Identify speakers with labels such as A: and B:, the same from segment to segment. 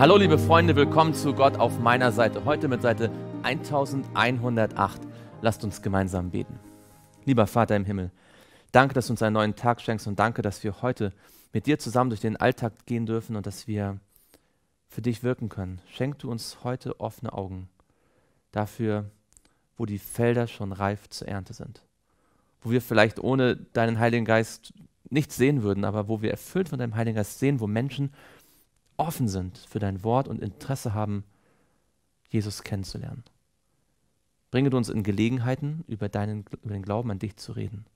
A: Hallo liebe Freunde, willkommen zu Gott auf meiner Seite. Heute mit Seite 1108. Lasst uns gemeinsam beten. Lieber Vater im Himmel, danke, dass du uns einen neuen Tag schenkst und danke, dass wir heute mit dir zusammen durch den Alltag gehen dürfen und dass wir für dich wirken können. Schenk du uns heute offene Augen dafür, wo die Felder schon reif zur Ernte sind. Wo wir vielleicht ohne deinen Heiligen Geist nichts sehen würden, aber wo wir erfüllt von deinem Heiligen Geist sehen, wo Menschen offen sind für dein Wort und Interesse haben, Jesus kennenzulernen. Bringe du uns in Gelegenheiten, über, deinen, über den Glauben an dich zu reden.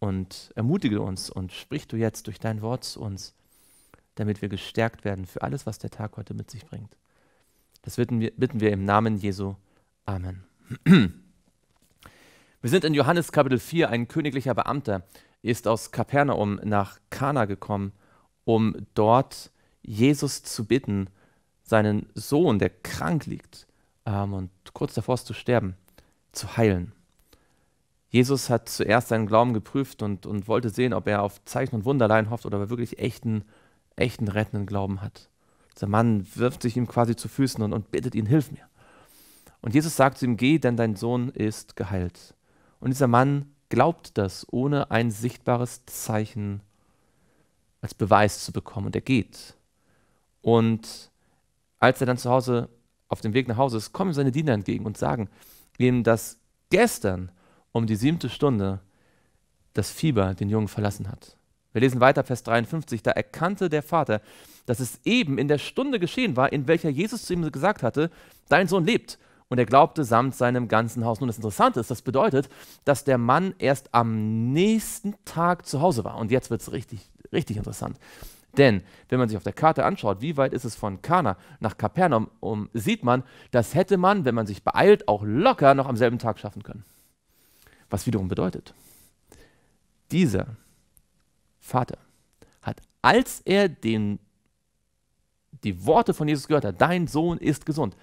A: Und ermutige uns und sprich du jetzt durch dein Wort zu uns, damit wir gestärkt werden für alles, was der Tag heute mit sich bringt. Das bitten wir, bitten wir im Namen Jesu. Amen. Wir sind in Johannes Kapitel 4. Ein königlicher Beamter ist aus Kapernaum nach Kana gekommen, um dort zu Jesus zu bitten, seinen Sohn, der krank liegt ähm, und kurz davor ist zu sterben, zu heilen. Jesus hat zuerst seinen Glauben geprüft und, und wollte sehen, ob er auf Zeichen und Wunderlein hofft oder ob er wirklich echten, echten rettenden Glauben hat. Dieser Mann wirft sich ihm quasi zu Füßen und, und bittet ihn, hilf mir. Und Jesus sagt zu ihm, geh, denn dein Sohn ist geheilt. Und dieser Mann glaubt das, ohne ein sichtbares Zeichen als Beweis zu bekommen. Und er geht. Und als er dann zu Hause auf dem Weg nach Hause ist, kommen seine Diener entgegen und sagen ihm, dass gestern um die siebte Stunde das Fieber den Jungen verlassen hat. Wir lesen weiter Vers 53, da erkannte der Vater, dass es eben in der Stunde geschehen war, in welcher Jesus zu ihm gesagt hatte, dein Sohn lebt. Und er glaubte samt seinem ganzen Haus. Nun, das Interessante ist, das bedeutet, dass der Mann erst am nächsten Tag zu Hause war. Und jetzt wird es richtig richtig interessant. Denn wenn man sich auf der Karte anschaut, wie weit ist es von Kana nach Kapernaum, um, sieht man, das hätte man, wenn man sich beeilt, auch locker noch am selben Tag schaffen können. Was wiederum bedeutet, dieser Vater hat, als er den, die Worte von Jesus gehört hat, dein Sohn ist gesund,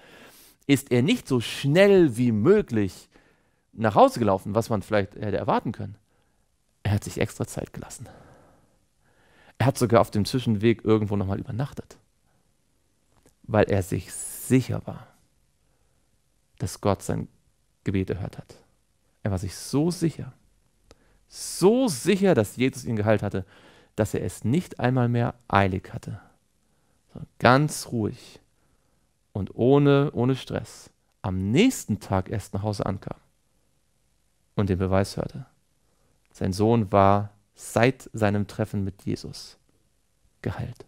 A: ist er nicht so schnell wie möglich nach Hause gelaufen, was man vielleicht hätte erwarten können. Er hat sich extra Zeit gelassen. Er hat sogar auf dem Zwischenweg irgendwo nochmal übernachtet, weil er sich sicher war, dass Gott sein Gebet erhört hat. Er war sich so sicher, so sicher, dass Jesus ihn geheilt hatte, dass er es nicht einmal mehr eilig hatte, sondern ganz ruhig und ohne, ohne Stress am nächsten Tag erst nach Hause ankam und den Beweis hörte. Sein Sohn war seit seinem Treffen mit Jesus geheilt.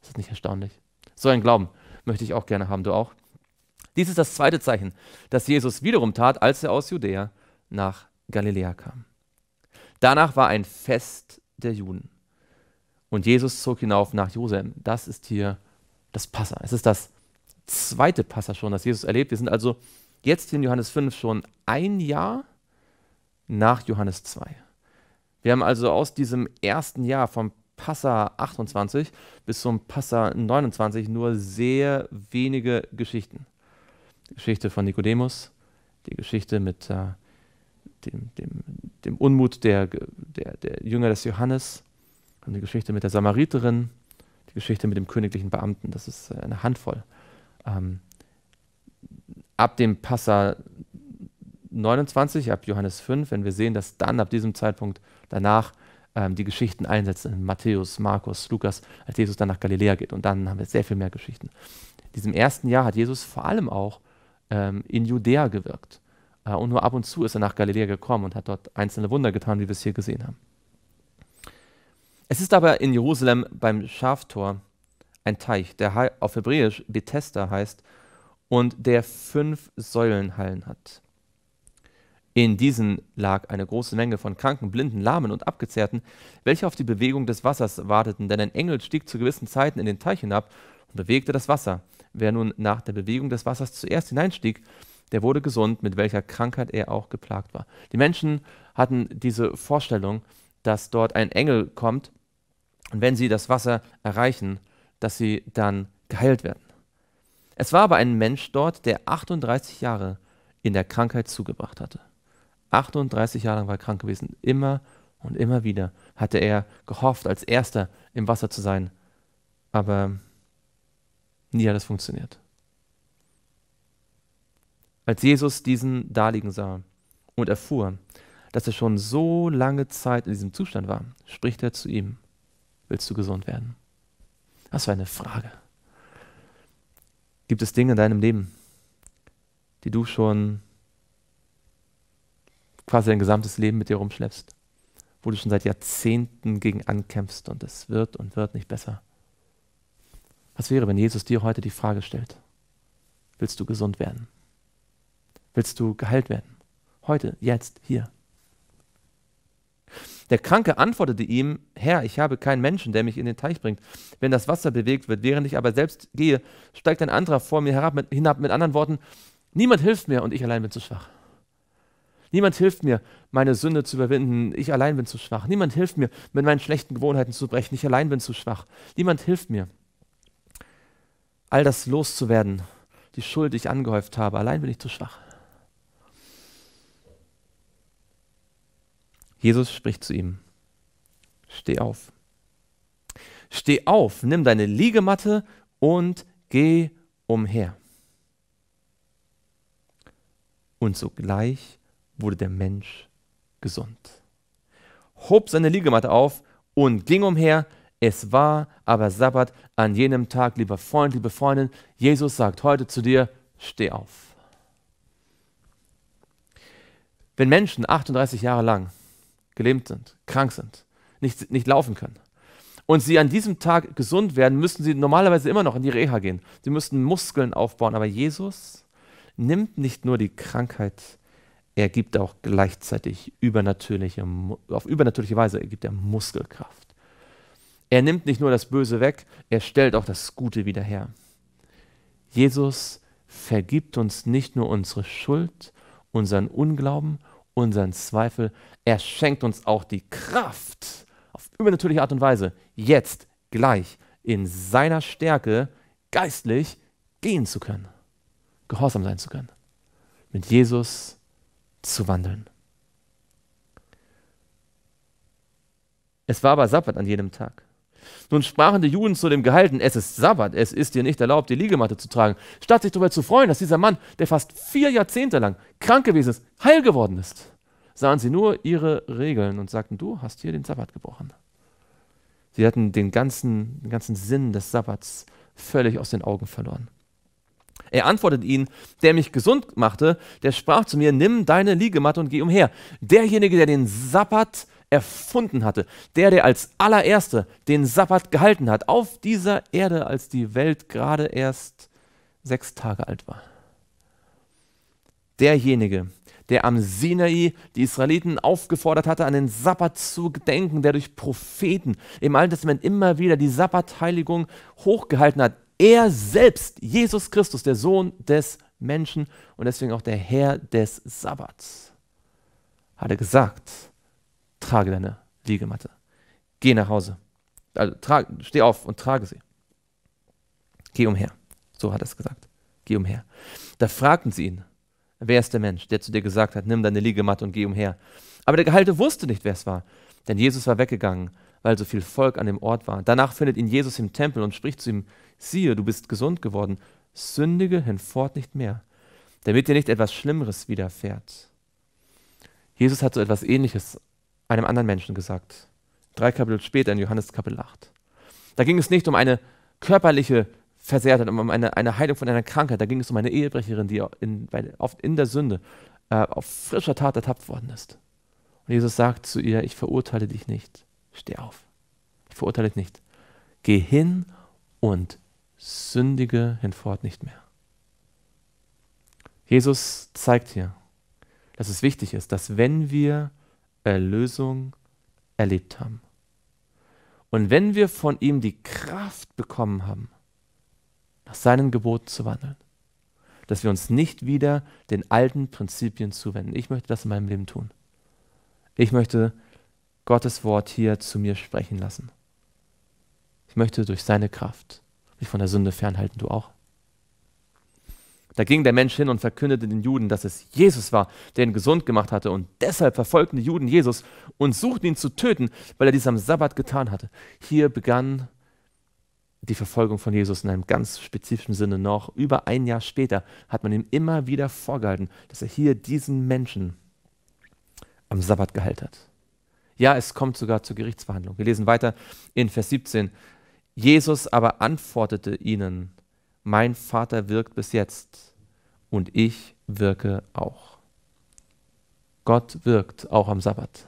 A: Ist das nicht erstaunlich? So ein Glauben möchte ich auch gerne haben, du auch. Dies ist das zweite Zeichen, das Jesus wiederum tat, als er aus Judäa nach Galiläa kam. Danach war ein Fest der Juden. Und Jesus zog hinauf nach Josem. Das ist hier das Passa. Es ist das zweite Passa schon, das Jesus erlebt. Wir sind also jetzt in Johannes 5 schon ein Jahr nach Johannes 2. Wir haben also aus diesem ersten Jahr vom Passa 28 bis zum Passa 29 nur sehr wenige Geschichten. Die Geschichte von Nikodemus, die Geschichte mit äh, dem, dem, dem, Unmut der, der, der Jünger des Johannes, die Geschichte mit der Samariterin, die Geschichte mit dem königlichen Beamten, das ist äh, eine Handvoll. Ähm, ab dem Passer 29, ab Johannes 5, wenn wir sehen, dass dann ab diesem Zeitpunkt danach ähm, die Geschichten einsetzen in Matthäus, Markus, Lukas, als Jesus dann nach Galiläa geht. Und dann haben wir sehr viel mehr Geschichten. In diesem ersten Jahr hat Jesus vor allem auch ähm, in Judäa gewirkt. Äh, und nur ab und zu ist er nach Galiläa gekommen und hat dort einzelne Wunder getan, wie wir es hier gesehen haben. Es ist aber in Jerusalem beim Schaftor ein Teich, der auf Hebräisch Bethesda heißt und der fünf Säulenhallen hat. In diesen lag eine große Menge von Kranken, Blinden, Lahmen und Abgezehrten, welche auf die Bewegung des Wassers warteten, denn ein Engel stieg zu gewissen Zeiten in den Teich hinab und bewegte das Wasser. Wer nun nach der Bewegung des Wassers zuerst hineinstieg, der wurde gesund, mit welcher Krankheit er auch geplagt war. Die Menschen hatten diese Vorstellung, dass dort ein Engel kommt und wenn sie das Wasser erreichen, dass sie dann geheilt werden. Es war aber ein Mensch dort, der 38 Jahre in der Krankheit zugebracht hatte. 38 Jahre lang war er krank gewesen. Immer und immer wieder hatte er gehofft, als Erster im Wasser zu sein. Aber nie hat es funktioniert. Als Jesus diesen Daligen sah und erfuhr, dass er schon so lange Zeit in diesem Zustand war, spricht er zu ihm, willst du gesund werden? Das war eine Frage. Gibt es Dinge in deinem Leben, die du schon quasi dein gesamtes Leben mit dir rumschleppst, wo du schon seit Jahrzehnten gegen ankämpfst und es wird und wird nicht besser. Was wäre, wenn Jesus dir heute die Frage stellt, willst du gesund werden? Willst du geheilt werden? Heute, jetzt, hier. Der Kranke antwortete ihm, Herr, ich habe keinen Menschen, der mich in den Teich bringt, wenn das Wasser bewegt wird. Während ich aber selbst gehe, steigt ein anderer vor mir herab, mit, hinab. Mit anderen Worten, niemand hilft mir und ich allein bin zu schwach. Niemand hilft mir, meine Sünde zu überwinden. Ich allein bin zu schwach. Niemand hilft mir, mit meinen schlechten Gewohnheiten zu brechen. Ich allein bin zu schwach. Niemand hilft mir, all das loszuwerden, die Schuld, die ich angehäuft habe. Allein bin ich zu schwach. Jesus spricht zu ihm. Steh auf. Steh auf, nimm deine Liegematte und geh umher. Und sogleich wurde der Mensch gesund, hob seine Liegematte auf und ging umher. Es war aber Sabbat an jenem Tag, lieber Freund, liebe Freundin. Jesus sagt heute zu dir, steh auf. Wenn Menschen 38 Jahre lang gelähmt sind, krank sind, nicht, nicht laufen können, und sie an diesem Tag gesund werden, müssten sie normalerweise immer noch in die Reha gehen. Sie müssten Muskeln aufbauen. Aber Jesus nimmt nicht nur die Krankheit er gibt auch gleichzeitig übernatürliche, auf übernatürliche Weise ergibt er Muskelkraft. Er nimmt nicht nur das Böse weg, er stellt auch das Gute wieder her. Jesus vergibt uns nicht nur unsere Schuld, unseren Unglauben, unseren Zweifel, er schenkt uns auch die Kraft, auf übernatürliche Art und Weise, jetzt, gleich, in seiner Stärke, geistlich gehen zu können, gehorsam sein zu können. Mit Jesus zu wandeln. Es war aber Sabbat an jenem Tag. Nun sprachen die Juden zu dem Gehalten, es ist Sabbat, es ist dir nicht erlaubt, die Liegematte zu tragen, statt sich darüber zu freuen, dass dieser Mann, der fast vier Jahrzehnte lang krank gewesen ist, heil geworden ist, sahen sie nur ihre Regeln und sagten, du hast hier den Sabbat gebrochen. Sie hatten den ganzen, den ganzen Sinn des Sabbats völlig aus den Augen verloren. Er antwortet ihnen, der mich gesund machte, der sprach zu mir, nimm deine Liegematte und geh umher. Derjenige, der den Sabbat erfunden hatte, der, der als allererste den Sabbat gehalten hat, auf dieser Erde, als die Welt gerade erst sechs Tage alt war. Derjenige, der am Sinai die Israeliten aufgefordert hatte, an den Sabbat zu gedenken, der durch Propheten im Alten Testament immer wieder die Sabbatheiligung hochgehalten hat. Er selbst, Jesus Christus, der Sohn des Menschen und deswegen auch der Herr des Sabbats, hat er gesagt, trage deine Liegematte, geh nach Hause, also trage, steh auf und trage sie. Geh umher, so hat er es gesagt, geh umher. Da fragten sie ihn, wer ist der Mensch, der zu dir gesagt hat, nimm deine Liegematte und geh umher. Aber der Gehalte wusste nicht, wer es war, denn Jesus war weggegangen weil so viel Volk an dem Ort war. Danach findet ihn Jesus im Tempel und spricht zu ihm, siehe, du bist gesund geworden, sündige hinfort nicht mehr, damit dir nicht etwas Schlimmeres widerfährt. Jesus hat so etwas Ähnliches einem anderen Menschen gesagt. Drei Kapitel später in Johannes Kapitel 8. Da ging es nicht um eine körperliche Versehrtheit, um eine, eine Heilung von einer Krankheit. Da ging es um eine Ehebrecherin, die in, oft in der Sünde äh, auf frischer Tat ertappt worden ist. Und Jesus sagt zu ihr, ich verurteile dich nicht. Steh auf. Ich verurteile dich nicht. Geh hin und sündige hinfort nicht mehr. Jesus zeigt hier, dass es wichtig ist, dass wenn wir Erlösung erlebt haben und wenn wir von ihm die Kraft bekommen haben, nach seinen Geboten zu wandeln, dass wir uns nicht wieder den alten Prinzipien zuwenden. Ich möchte das in meinem Leben tun. Ich möchte Gottes Wort hier zu mir sprechen lassen. Ich möchte durch seine Kraft mich von der Sünde fernhalten, du auch. Da ging der Mensch hin und verkündete den Juden, dass es Jesus war, der ihn gesund gemacht hatte. Und deshalb verfolgten die Juden Jesus und suchten ihn zu töten, weil er dies am Sabbat getan hatte. Hier begann die Verfolgung von Jesus in einem ganz spezifischen Sinne noch. Über ein Jahr später hat man ihm immer wieder vorgehalten, dass er hier diesen Menschen am Sabbat geheilt hat. Ja, es kommt sogar zur Gerichtsverhandlung. Wir lesen weiter in Vers 17. Jesus aber antwortete ihnen, mein Vater wirkt bis jetzt und ich wirke auch. Gott wirkt auch am Sabbat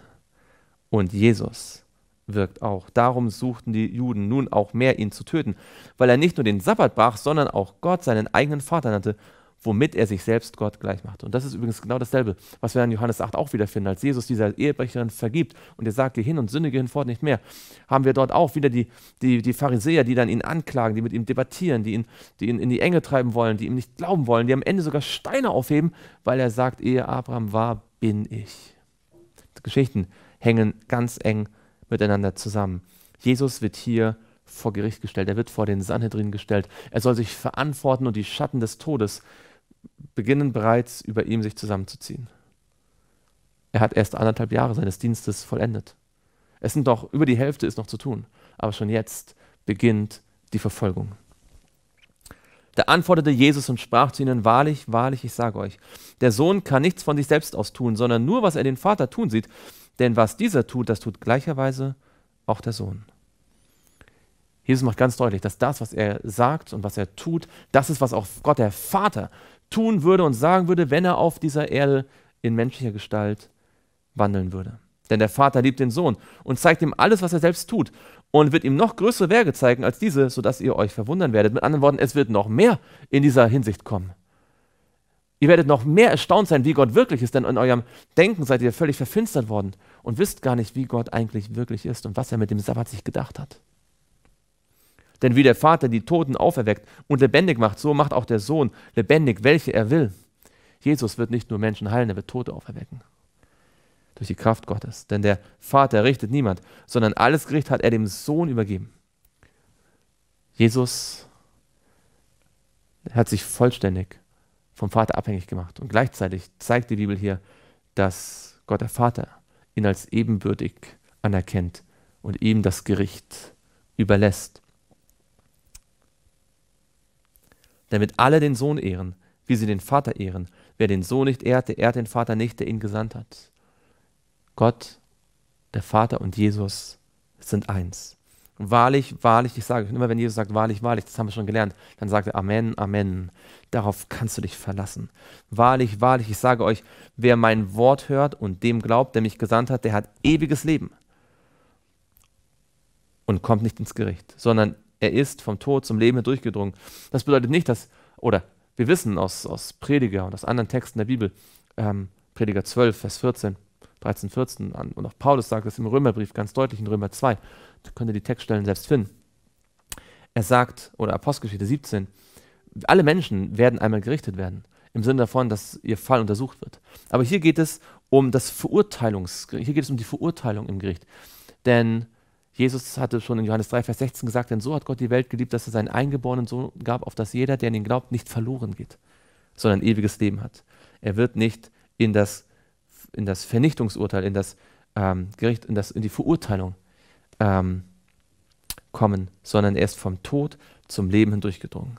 A: und Jesus wirkt auch. Darum suchten die Juden nun auch mehr, ihn zu töten, weil er nicht nur den Sabbat brach, sondern auch Gott seinen eigenen Vater nannte womit er sich selbst Gott gleich macht. Und das ist übrigens genau dasselbe, was wir in Johannes 8 auch wiederfinden, als Jesus dieser Ehebrecherin vergibt und er sagt, geh hin und sündige hinfort nicht mehr. Haben wir dort auch wieder die, die, die Pharisäer, die dann ihn anklagen, die mit ihm debattieren, die ihn, die ihn in die Enge treiben wollen, die ihm nicht glauben wollen, die am Ende sogar Steine aufheben, weil er sagt, ehe Abraham war, bin ich. Die Geschichten hängen ganz eng miteinander zusammen. Jesus wird hier vor Gericht gestellt, er wird vor den Sanhedrin gestellt, er soll sich verantworten und die Schatten des Todes beginnen bereits über ihm sich zusammenzuziehen. Er hat erst anderthalb Jahre seines Dienstes vollendet. Es sind doch über die Hälfte ist noch zu tun, aber schon jetzt beginnt die Verfolgung. Da antwortete Jesus und sprach zu ihnen, wahrlich, wahrlich, ich sage euch, der Sohn kann nichts von sich selbst aus tun, sondern nur, was er den Vater tun sieht, denn was dieser tut, das tut gleicherweise auch der Sohn. Jesus macht ganz deutlich, dass das, was er sagt und was er tut, das ist, was auch Gott, der Vater, tun würde und sagen würde, wenn er auf dieser Erde in menschlicher Gestalt wandeln würde. Denn der Vater liebt den Sohn und zeigt ihm alles, was er selbst tut und wird ihm noch größere Werke zeigen als diese, sodass ihr euch verwundern werdet. Mit anderen Worten, es wird noch mehr in dieser Hinsicht kommen. Ihr werdet noch mehr erstaunt sein, wie Gott wirklich ist, denn in eurem Denken seid ihr völlig verfinstert worden und wisst gar nicht, wie Gott eigentlich wirklich ist und was er mit dem Sabbat sich gedacht hat. Denn wie der Vater die Toten auferweckt und lebendig macht, so macht auch der Sohn lebendig, welche er will. Jesus wird nicht nur Menschen heilen, er wird Tote auferwecken. Durch die Kraft Gottes. Denn der Vater richtet niemand, sondern alles Gericht hat er dem Sohn übergeben. Jesus hat sich vollständig vom Vater abhängig gemacht. Und gleichzeitig zeigt die Bibel hier, dass Gott der Vater ihn als ebenbürtig anerkennt und ihm das Gericht überlässt. damit alle den Sohn ehren, wie sie den Vater ehren. Wer den Sohn nicht ehrt, der ehrt den Vater nicht, der ihn gesandt hat. Gott, der Vater und Jesus sind eins. Wahrlich, wahrlich, ich sage, immer wenn Jesus sagt, wahrlich, wahrlich, das haben wir schon gelernt, dann sagt er Amen, Amen. Darauf kannst du dich verlassen. Wahrlich, wahrlich, ich sage euch, wer mein Wort hört und dem glaubt, der mich gesandt hat, der hat ewiges Leben und kommt nicht ins Gericht, sondern er ist vom Tod zum Leben durchgedrungen. Das bedeutet nicht, dass, oder wir wissen aus, aus Prediger und aus anderen Texten der Bibel, ähm, Prediger 12, Vers 14, 13, 14, und auch Paulus sagt das im Römerbrief ganz deutlich in Römer 2, da könnt ihr die Textstellen selbst finden. Er sagt, oder Apostelgeschichte 17, alle Menschen werden einmal gerichtet werden, im Sinne davon, dass ihr Fall untersucht wird. Aber hier geht es um das Verurteilungs, hier geht es um die Verurteilung im Gericht. Denn Jesus hatte schon in Johannes 3, Vers 16 gesagt, denn so hat Gott die Welt geliebt, dass er seinen eingeborenen Sohn gab, auf dass jeder, der an ihn glaubt, nicht verloren geht, sondern ewiges Leben hat. Er wird nicht in das, in das Vernichtungsurteil, in das ähm, Gericht, in, das, in die Verurteilung ähm, kommen, sondern er ist vom Tod zum Leben hindurchgedrungen.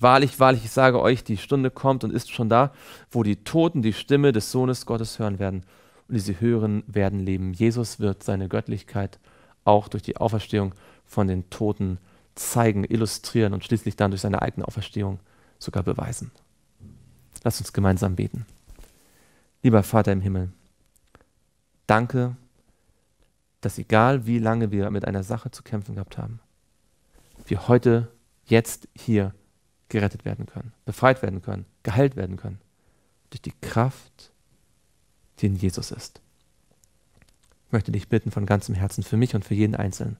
A: Wahrlich, wahrlich, ich sage euch, die Stunde kommt und ist schon da, wo die Toten die Stimme des Sohnes Gottes hören werden. Und die sie hören, werden leben. Jesus wird seine Göttlichkeit auch durch die Auferstehung von den Toten zeigen, illustrieren und schließlich dann durch seine eigene Auferstehung sogar beweisen. Lass uns gemeinsam beten. Lieber Vater im Himmel, danke, dass egal wie lange wir mit einer Sache zu kämpfen gehabt haben, wir heute, jetzt, hier gerettet werden können, befreit werden können, geheilt werden können. Durch die Kraft, die in Jesus ist möchte dich bitten von ganzem Herzen für mich und für jeden Einzelnen.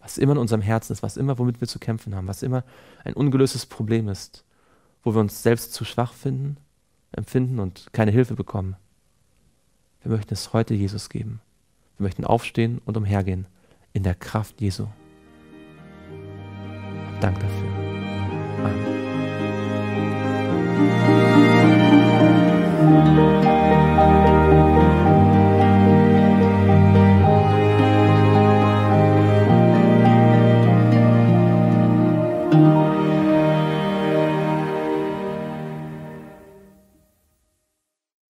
A: Was immer in unserem Herzen ist, was immer, womit wir zu kämpfen haben, was immer ein ungelöstes Problem ist, wo wir uns selbst zu schwach finden, empfinden und keine Hilfe bekommen. Wir möchten es heute Jesus geben. Wir möchten aufstehen und umhergehen in der Kraft Jesu. Dank dafür. Amen.